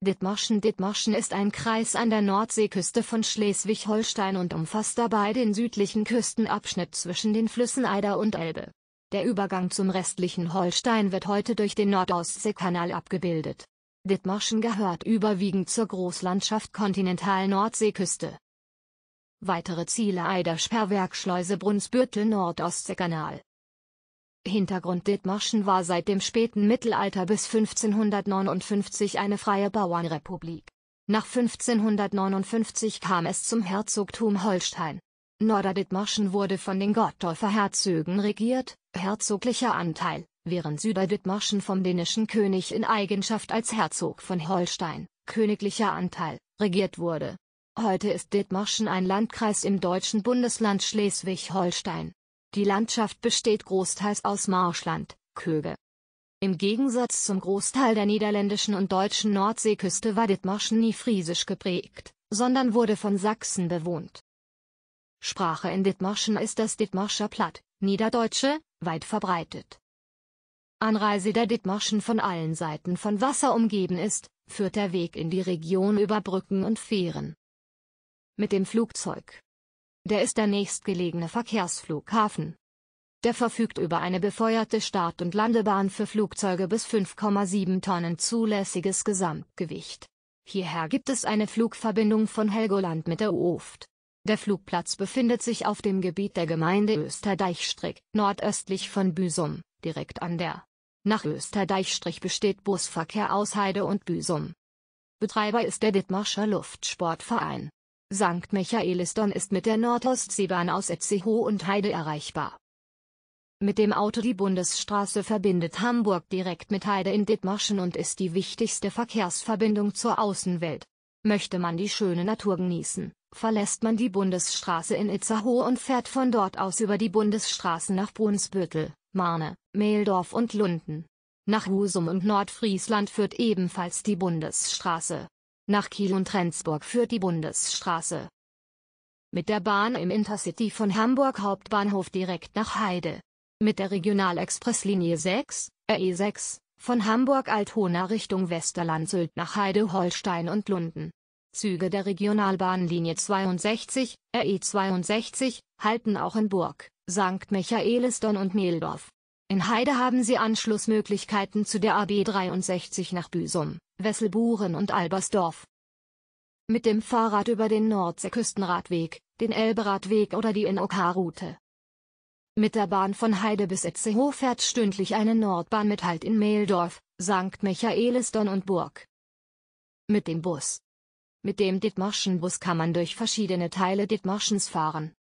Dithmarschen Dithmarschen ist ein Kreis an der Nordseeküste von Schleswig-Holstein und umfasst dabei den südlichen Küstenabschnitt zwischen den Flüssen Eider und Elbe. Der Übergang zum restlichen Holstein wird heute durch den Nordostseekanal abgebildet. Dithmarschen gehört überwiegend zur Großlandschaft Kontinental-Nordseeküste. Weitere Ziele Eider Sperrwerk Schleuse Brunsbüttel Nordostseekanal Hintergrund Dithmarschen war seit dem späten Mittelalter bis 1559 eine freie Bauernrepublik. Nach 1559 kam es zum Herzogtum Holstein. Norderdithmarschen wurde von den Gottdorfer Herzögen regiert, herzoglicher Anteil, während Süderdithmarschen vom dänischen König in Eigenschaft als Herzog von Holstein, königlicher Anteil, regiert wurde. Heute ist Dithmarschen ein Landkreis im deutschen Bundesland Schleswig-Holstein. Die Landschaft besteht großteils aus Marschland, Köge. Im Gegensatz zum Großteil der niederländischen und deutschen Nordseeküste war Dithmarschen nie friesisch geprägt, sondern wurde von Sachsen bewohnt. Sprache in Dithmarschen ist das Dithmarscher Platt, Niederdeutsche, weit verbreitet. Anreise der Dithmarschen von allen Seiten von Wasser umgeben ist, führt der Weg in die Region über Brücken und Fähren. Mit dem Flugzeug der ist der nächstgelegene Verkehrsflughafen. Der verfügt über eine befeuerte Start- und Landebahn für Flugzeuge bis 5,7 Tonnen zulässiges Gesamtgewicht. Hierher gibt es eine Flugverbindung von Helgoland mit der Uft. Der Flugplatz befindet sich auf dem Gebiet der Gemeinde Österdeichstrich, nordöstlich von Büsum, direkt an der. Nach Österdeichstrich besteht Busverkehr aus Heide und Büsum. Betreiber ist der Dittmarscher Luftsportverein. St. Michaelisdon ist mit der Nordostseebahn aus Etzehoe und Heide erreichbar. Mit dem Auto die Bundesstraße verbindet Hamburg direkt mit Heide in Dithmarschen und ist die wichtigste Verkehrsverbindung zur Außenwelt. Möchte man die schöne Natur genießen, verlässt man die Bundesstraße in Itzehoe und fährt von dort aus über die Bundesstraßen nach Brunsbüttel, Marne, Mehldorf und Lunden. Nach Husum und Nordfriesland führt ebenfalls die Bundesstraße. Nach Kiel und Rendsburg führt die Bundesstraße. Mit der Bahn im Intercity von Hamburg Hauptbahnhof direkt nach Heide. Mit der Regionalexpresslinie 6, RE6, von Hamburg Altona Richtung Westerland Sylt nach Heide Holstein und Lunden. Züge der Regionalbahnlinie 62, RE62, halten auch in Burg, St. Michaelisdon und Mehldorf. In Heide haben sie Anschlussmöglichkeiten zu der AB 63 nach Büsum. Wesselburen und Albersdorf. Mit dem Fahrrad über den Nordseeküstenradweg, den Elberadweg oder die NOK-Route. Mit der Bahn von Heide bis Etzehof fährt stündlich eine Nordbahn mit Halt in Mehldorf, St. Michaelisdon und Burg. Mit dem Bus. Mit dem Dithmarschen-Bus kann man durch verschiedene Teile Dithmarschens fahren.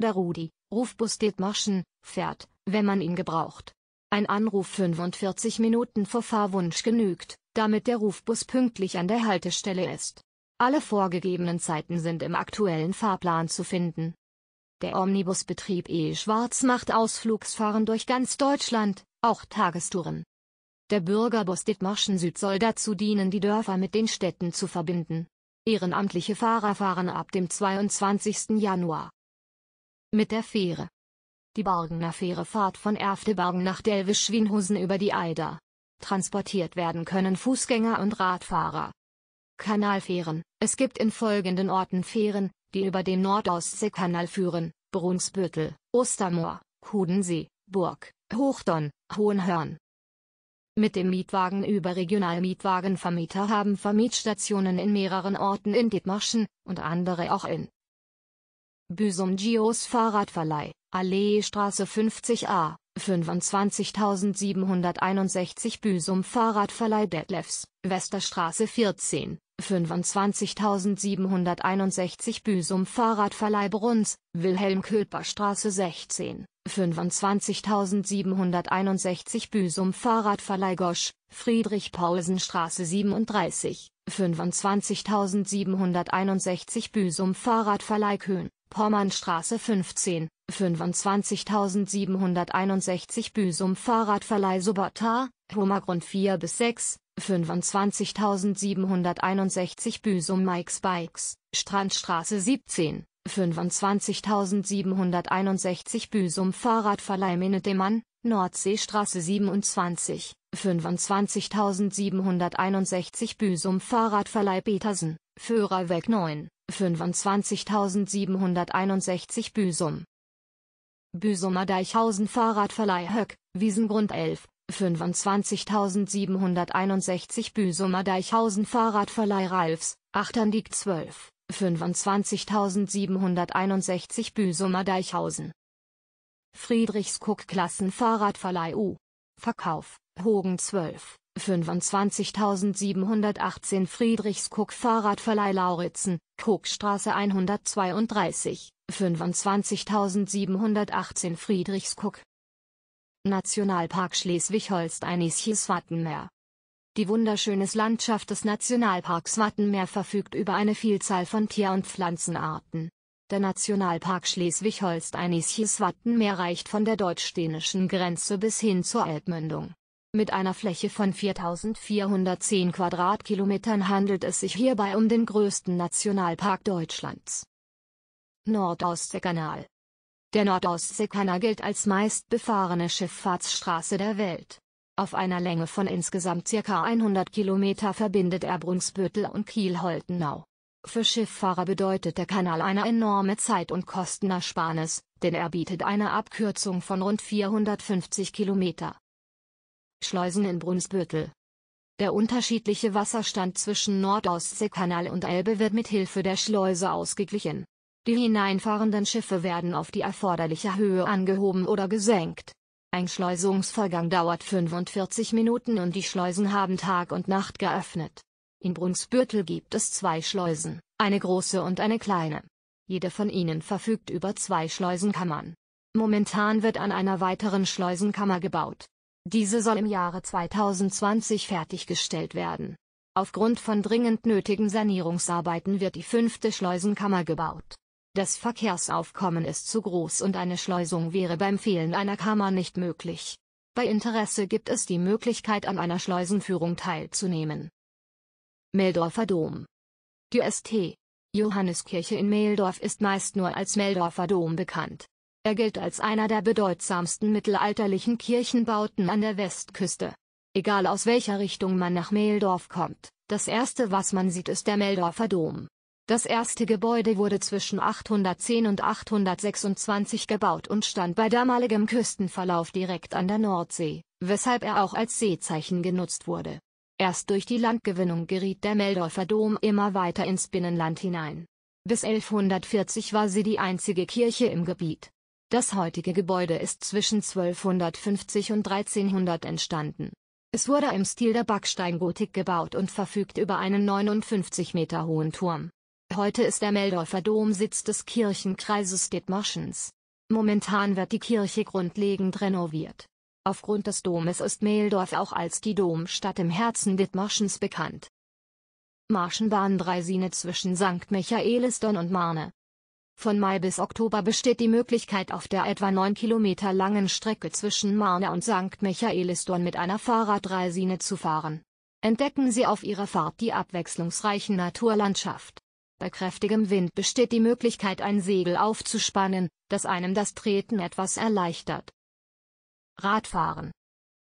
Der Rudi, Rufbus Dithmarschen, fährt, wenn man ihn gebraucht, ein Anruf 45 Minuten vor Fahrwunsch genügt, damit der Rufbus pünktlich an der Haltestelle ist. Alle vorgegebenen Zeiten sind im aktuellen Fahrplan zu finden. Der Omnibusbetrieb E. Schwarz macht Ausflugsfahren durch ganz Deutschland, auch Tagestouren. Der Bürgerbus Dittmarschen Süd soll dazu dienen, die Dörfer mit den Städten zu verbinden. Ehrenamtliche Fahrer fahren ab dem 22. Januar. Mit der Fähre die Bargener Fähre fahrt von Erftebargen nach Delwisch-Wienhusen über die Eider. Transportiert werden können Fußgänger und Radfahrer. Kanalfähren. Es gibt in folgenden Orten Fähren, die über den Nordostseekanal führen. Brunsbüttel, Ostermoor, Kudensee, Burg, Hochdonn, Hohenhörn. Mit dem Mietwagen über Regionalmietwagenvermieter haben Vermietstationen in mehreren Orten in Dithmarschen und andere auch in Büsum-Gios Fahrradverleih, Alleestraße 50a, 25.761 Büsum Fahrradverleih Detlefs, Westerstraße 14, 25.761 Büsum Fahrradverleih Bruns, Wilhelm-Köper-Straße 16, 25.761 Büsum Fahrradverleih Gosch, Friedrich-Paulsen-Straße 37, 25.761 Büsum Fahrradverleih Köhn, Pommernstraße 15, 25.761 Büsum Fahrradverleih Subatar, Homagrund 4 bis 6, 25.761 Büsum Mikes Bikes, Strandstraße 17, 25.761 Büsum Fahrradverleih Minetemann, Nordseestraße 27, 25.761 Büsum Fahrradverleih Petersen, Führerweg 9, 25.761 Büsum. Büsumer Deichhausen Fahrradverleih Höck, Wiesengrund 11, 25.761 Büsumer Deichhausen Fahrradverleih Ralfs, Achterndiek 12, 25.761 Büsumer Deichhausen. Friedrichskuck Klassen Fahrradverleih U. Verkauf, Hogen 12, 25.718 Friedrichskuck Fahrradverleih Lauritzen, Kookstraße 132, 25.718 Friedrichskuck Nationalpark Schleswig-Holsteinisches Wattenmeer die wunderschöne Landschaft des Nationalparks Wattenmeer verfügt über eine Vielzahl von Tier- und Pflanzenarten. Der Nationalpark Schleswig-Holsteinisches Wattenmeer reicht von der deutsch-dänischen Grenze bis hin zur Elbmündung. Mit einer Fläche von 4410 Quadratkilometern handelt es sich hierbei um den größten Nationalpark Deutschlands. Nordostseekanal Der Nordostseekanal gilt als meistbefahrene Schifffahrtsstraße der Welt. Auf einer Länge von insgesamt ca. 100 Kilometer verbindet er Brunsbüttel und Kiel-Holtenau. Für Schifffahrer bedeutet der Kanal eine enorme Zeit- und Kostenersparnis, denn er bietet eine Abkürzung von rund 450 Kilometer. Schleusen in Brunsbüttel. Der unterschiedliche Wasserstand zwischen Nordostseekanal und Elbe wird mit Hilfe der Schleuse ausgeglichen. Die hineinfahrenden Schiffe werden auf die erforderliche Höhe angehoben oder gesenkt. Ein Schleusungsvorgang dauert 45 Minuten und die Schleusen haben Tag und Nacht geöffnet. In Brunsbüttel gibt es zwei Schleusen, eine große und eine kleine. Jede von ihnen verfügt über zwei Schleusenkammern. Momentan wird an einer weiteren Schleusenkammer gebaut. Diese soll im Jahre 2020 fertiggestellt werden. Aufgrund von dringend nötigen Sanierungsarbeiten wird die fünfte Schleusenkammer gebaut. Das Verkehrsaufkommen ist zu groß und eine Schleusung wäre beim Fehlen einer Kammer nicht möglich. Bei Interesse gibt es die Möglichkeit an einer Schleusenführung teilzunehmen. Meldorfer Dom Die St. Johanneskirche in Meldorf ist meist nur als Meldorfer Dom bekannt. Er gilt als einer der bedeutsamsten mittelalterlichen Kirchenbauten an der Westküste. Egal aus welcher Richtung man nach Meldorf kommt, das erste was man sieht ist der Meldorfer Dom. Das erste Gebäude wurde zwischen 810 und 826 gebaut und stand bei damaligem Küstenverlauf direkt an der Nordsee, weshalb er auch als Seezeichen genutzt wurde. Erst durch die Landgewinnung geriet der Meldorfer Dom immer weiter ins Binnenland hinein. Bis 1140 war sie die einzige Kirche im Gebiet. Das heutige Gebäude ist zwischen 1250 und 1300 entstanden. Es wurde im Stil der Backsteingotik gebaut und verfügt über einen 59 Meter hohen Turm. Heute ist der Meldorfer Dom Sitz des Kirchenkreises Dithmarschens. Momentan wird die Kirche grundlegend renoviert. Aufgrund des Domes ist Meldorf auch als die Domstadt im Herzen Dithmarschens bekannt. Marschenbahn Dreisine zwischen St. Michaelisdon und Marne. Von Mai bis Oktober besteht die Möglichkeit auf der etwa 9 Kilometer langen Strecke zwischen Marne und St. Michaelisdorn mit einer Fahrradreisine zu fahren. Entdecken Sie auf Ihrer Fahrt die abwechslungsreiche Naturlandschaft. Bei kräftigem Wind besteht die Möglichkeit ein Segel aufzuspannen, das einem das Treten etwas erleichtert. Radfahren.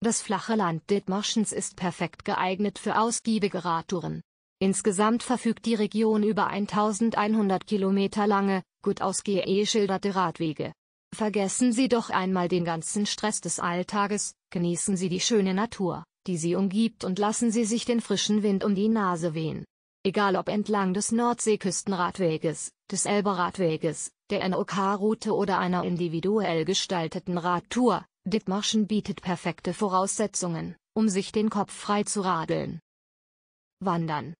Das flache Land Dithmarschens ist perfekt geeignet für ausgiebige Radtouren. Insgesamt verfügt die Region über 1100 Kilometer lange, gut ausgeschilderte Radwege. Vergessen Sie doch einmal den ganzen Stress des Alltages, genießen Sie die schöne Natur, die Sie umgibt und lassen Sie sich den frischen Wind um die Nase wehen. Egal ob entlang des Nordseeküstenradweges, des Elberadweges, der NOK-Route oder einer individuell gestalteten Radtour, Dithmarschen bietet perfekte Voraussetzungen, um sich den Kopf frei zu radeln. Wandern.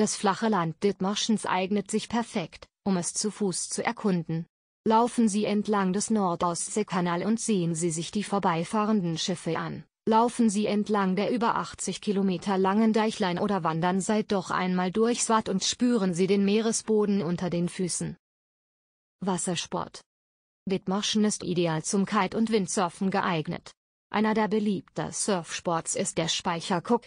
Das flache Land Dithmarschens eignet sich perfekt, um es zu Fuß zu erkunden. Laufen Sie entlang des Nordostseekanal und sehen Sie sich die vorbeifahrenden Schiffe an. Laufen Sie entlang der über 80 Kilometer langen Deichlein oder wandern seid doch einmal durchs Watt und spüren Sie den Meeresboden unter den Füßen. Wassersport. Dithmarschen ist ideal zum Kite- und Windsurfen geeignet. Einer der beliebter Surfsports ist der Speicherkuck.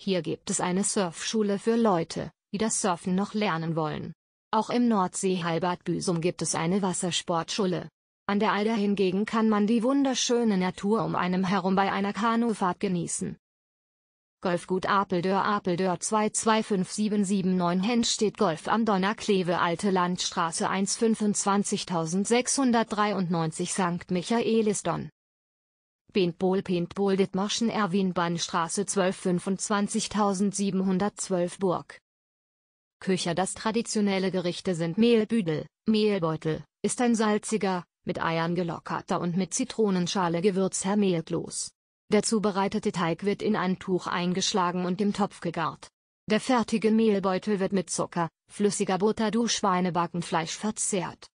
Hier gibt es eine Surfschule für Leute, die das Surfen noch lernen wollen. Auch im nordsee Nordseeheilbad Büsum gibt es eine Wassersportschule. An der Alder hingegen kann man die wunderschöne Natur um einem herum bei einer Kanufahrt genießen. Golfgut Apeldör Apeldör 225779 steht Golf am Donnerkleve Alte Landstraße 1 25693 St. Michaelisdonn. Paintball Paintball Dithmarschen Erwin Bannstraße 12 25712 Burg Köcher Das traditionelle Gerichte sind Mehlbüdel, Mehlbeutel, ist ein salziger, mit Eiern gelockerter und mit Zitronenschale gewürzter Mehlkloß. Der zubereitete Teig wird in ein Tuch eingeschlagen und im Topf gegart. Der fertige Mehlbeutel wird mit Zucker, flüssiger Butter du Schweinebackenfleisch verzehrt.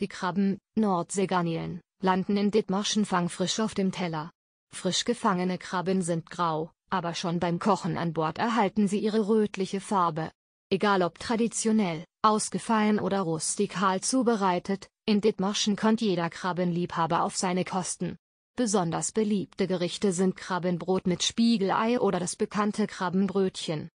Die Krabben, Nordseegarnelen, landen in Dithmarschen Fang frisch auf dem Teller. Frisch gefangene Krabben sind grau, aber schon beim Kochen an Bord erhalten sie ihre rötliche Farbe egal ob traditionell, ausgefallen oder rustikal zubereitet, in Dithmarschen kommt jeder Krabbenliebhaber auf seine Kosten. Besonders beliebte Gerichte sind Krabbenbrot mit Spiegelei oder das bekannte Krabbenbrötchen.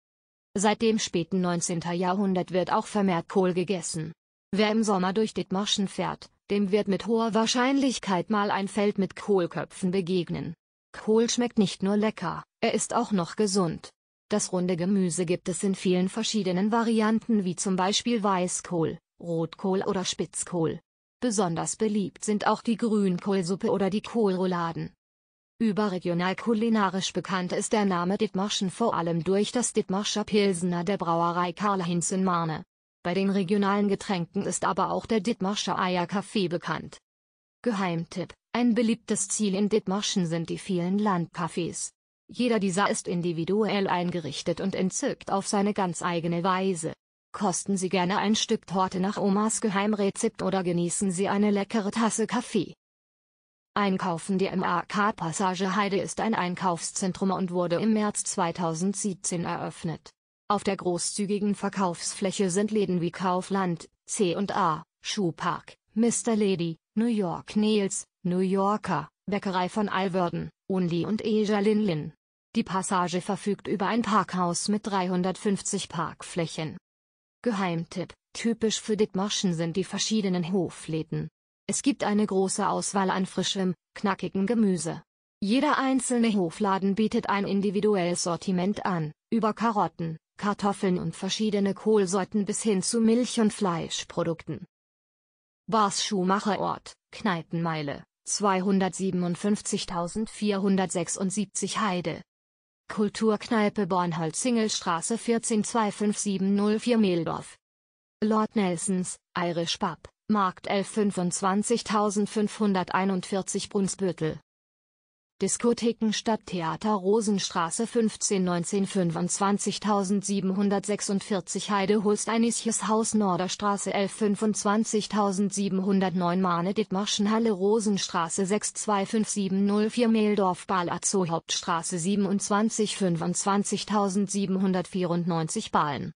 Seit dem späten 19. Jahrhundert wird auch vermehrt Kohl gegessen. Wer im Sommer durch Dithmarschen fährt, dem wird mit hoher Wahrscheinlichkeit mal ein Feld mit Kohlköpfen begegnen. Kohl schmeckt nicht nur lecker, er ist auch noch gesund. Das runde Gemüse gibt es in vielen verschiedenen Varianten wie zum Beispiel Weißkohl, Rotkohl oder Spitzkohl. Besonders beliebt sind auch die Grünkohlsuppe oder die Kohlrouladen. Überregional kulinarisch bekannt ist der Name Dithmarschen vor allem durch das Dithmarscher Pilsener der Brauerei Karl-Heinz in Marne. Bei den regionalen Getränken ist aber auch der Dithmarscher Eierkaffee bekannt. Geheimtipp: Ein beliebtes Ziel in Dithmarschen sind die vielen Landcafés. Jeder dieser ist individuell eingerichtet und entzückt auf seine ganz eigene Weise. Kosten Sie gerne ein Stück Torte nach Omas Geheimrezept oder genießen Sie eine leckere Tasse Kaffee. Einkaufen Die MAK-Passage Heide ist ein Einkaufszentrum und wurde im März 2017 eröffnet. Auf der großzügigen Verkaufsfläche sind Läden wie Kaufland, C&A, Schuhpark, Mr. Lady, New York Nails, New Yorker, Bäckerei von Alverden, Only und Eja Lin. Die Passage verfügt über ein Parkhaus mit 350 Parkflächen. Geheimtipp, typisch für Dithmarschen sind die verschiedenen Hofläden. Es gibt eine große Auswahl an frischem, knackigem Gemüse. Jeder einzelne Hofladen bietet ein individuelles Sortiment an, über Karotten, Kartoffeln und verschiedene Kohlsorten bis hin zu Milch- und Fleischprodukten. Bars Schuhmacherort, Kneipenmeile, 257.476 Heide, Kulturkneipe Bornholz-Singelstraße 14 25704 Meldorf. Lord Nelsons, Irish Pub, Markt 1125541 Brunsbüttel. Diskotheken Stadttheater Rosenstraße 15 1925.746 Heide Hulst Einisches Haus Norderstraße 11 25.709 Mahne Dithmarschen Halle Rosenstraße 625704 Mehldorf Balazzo Hauptstraße 27 25.794 Bahlen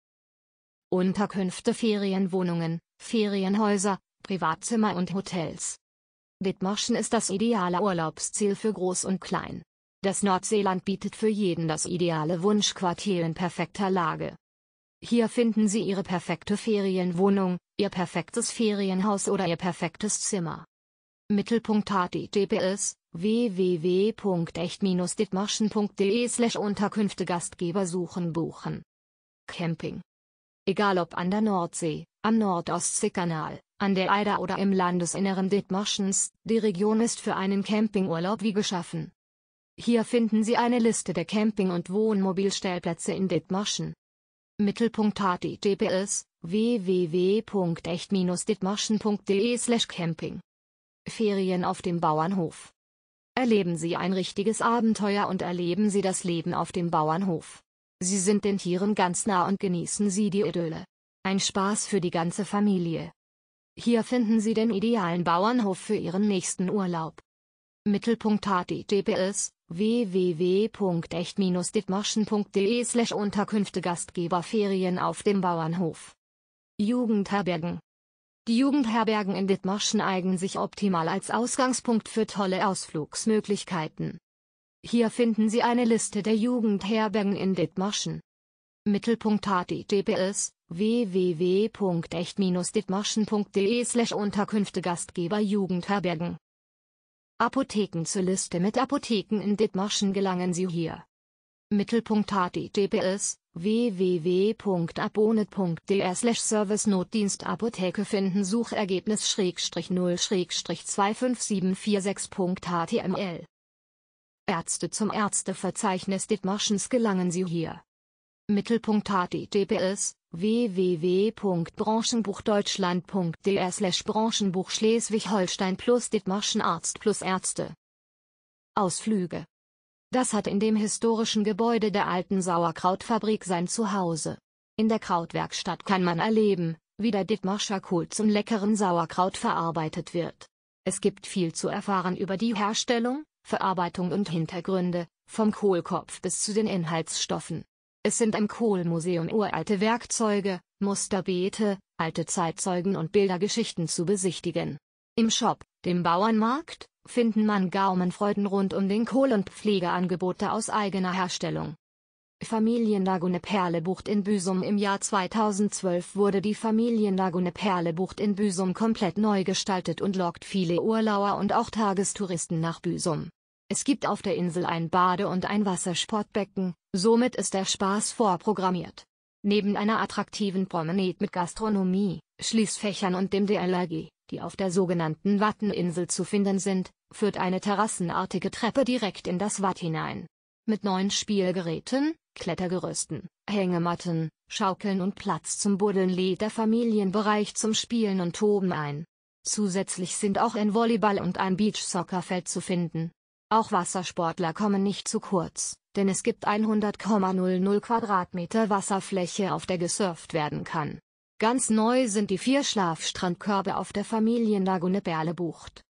Unterkünfte Ferienwohnungen, Ferienhäuser, Privatzimmer und Hotels Dithmarschen ist das ideale Urlaubsziel für Groß und Klein. Das Nordseeland bietet für jeden das ideale Wunschquartier in perfekter Lage. Hier finden Sie Ihre perfekte Ferienwohnung, Ihr perfektes Ferienhaus oder Ihr perfektes Zimmer. Mittelpunkt https www.echt-dithmarschen.de slash Unterkünfte Gastgeber suchen buchen. Camping. Egal ob an der Nordsee, am Nordostseekanal, an der Eider oder im Landesinneren Dithmarschens, die Region ist für einen Campingurlaub wie geschaffen. Hier finden Sie eine Liste der Camping- und Wohnmobilstellplätze in Dithmarschen. Mittelpunkt https wwwecht dittmarschende slash camping Ferien auf dem Bauernhof Erleben Sie ein richtiges Abenteuer und erleben Sie das Leben auf dem Bauernhof. Sie sind den Tieren ganz nah und genießen Sie die Idylle. Ein Spaß für die ganze Familie. Hier finden Sie den idealen Bauernhof für Ihren nächsten Urlaub. Mittelpunkt https www.echt-dithmarschen.de slash Unterkünfte Gastgeberferien auf dem Bauernhof. Jugendherbergen Die Jugendherbergen in Dithmarschen eignen sich optimal als Ausgangspunkt für tolle Ausflugsmöglichkeiten. Hier finden Sie eine Liste der Jugendherbergen in Dithmarschen. Mittelpunkt https www.echt-dithmarschen.de Unterkünfte Gastgeber Jugendherbergen Apotheken zur Liste mit Apotheken in Dithmarschen gelangen Sie hier. Mittelpunkt https www.abonet.de Service Notdienst Apotheke finden Suchergebnis Schrägstrich 0 Schrägstrich 25746.html Ärzte zum Ärzteverzeichnis Dithmarschens gelangen Sie hier. Mittelpunkt https www.branchenbuchdeutschland.de slash Branchenbuch Schleswig-Holstein plus Dithmarschenarzt plus Ärzte. Ausflüge. Das hat in dem historischen Gebäude der alten Sauerkrautfabrik sein Zuhause. In der Krautwerkstatt kann man erleben, wie der Dithmarscher Kult zum leckeren Sauerkraut verarbeitet wird. Es gibt viel zu erfahren über die Herstellung, Verarbeitung und Hintergründe, vom Kohlkopf bis zu den Inhaltsstoffen. Es sind im Kohlmuseum uralte Werkzeuge, Musterbeete, alte Zeitzeugen und Bildergeschichten zu besichtigen. Im Shop, dem Bauernmarkt, finden man Gaumenfreuden rund um den Kohl- und Pflegeangebote aus eigener Herstellung. Familienlagune Perlebucht in Büsum Im Jahr 2012 wurde die Familienlagune Perlebucht in Büsum komplett neu gestaltet und lockt viele Urlauer und auch Tagestouristen nach Büsum. Es gibt auf der Insel ein Bade- und ein Wassersportbecken, somit ist der Spaß vorprogrammiert. Neben einer attraktiven Promenade mit Gastronomie, Schließfächern und dem DLRG, die auf der sogenannten Watteninsel zu finden sind, führt eine terrassenartige Treppe direkt in das Watt hinein. Mit neun Spielgeräten, Klettergerüsten, Hängematten, Schaukeln und Platz zum Buddeln lädt der Familienbereich zum Spielen und Toben ein. Zusätzlich sind auch ein Volleyball und ein Beachsoccerfeld zu finden. Auch Wassersportler kommen nicht zu kurz, denn es gibt 100,00 Quadratmeter Wasserfläche, auf der gesurft werden kann. Ganz neu sind die vier Schlafstrandkörbe auf der Familienlagune Berlebucht.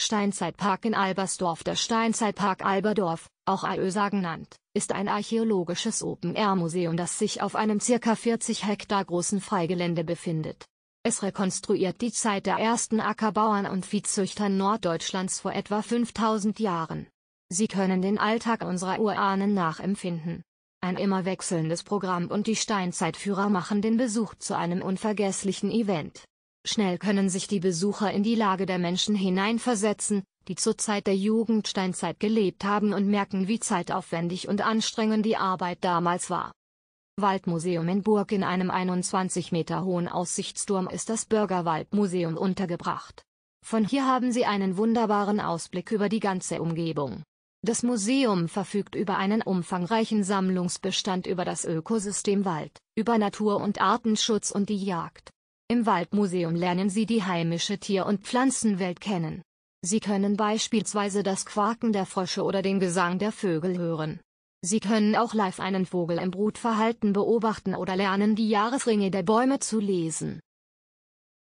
Steinzeitpark in Albersdorf Der Steinzeitpark Alberdorf, auch Aösa genannt, ist ein archäologisches Open-Air-Museum, das sich auf einem ca. 40 Hektar großen Freigelände befindet. Es rekonstruiert die Zeit der ersten Ackerbauern und Viehzüchtern Norddeutschlands vor etwa 5000 Jahren. Sie können den Alltag unserer Urahnen nachempfinden. Ein immer wechselndes Programm und die Steinzeitführer machen den Besuch zu einem unvergesslichen Event. Schnell können sich die Besucher in die Lage der Menschen hineinversetzen, die zur Zeit der Jugendsteinzeit gelebt haben und merken, wie zeitaufwendig und anstrengend die Arbeit damals war. Waldmuseum in Burg in einem 21 Meter hohen Aussichtsturm ist das Bürgerwaldmuseum untergebracht. Von hier haben Sie einen wunderbaren Ausblick über die ganze Umgebung. Das Museum verfügt über einen umfangreichen Sammlungsbestand über das Ökosystem Wald, über Natur- und Artenschutz und die Jagd. Im Waldmuseum lernen Sie die heimische Tier- und Pflanzenwelt kennen. Sie können beispielsweise das Quaken der Frösche oder den Gesang der Vögel hören. Sie können auch live einen Vogel im Brutverhalten beobachten oder lernen die Jahresringe der Bäume zu lesen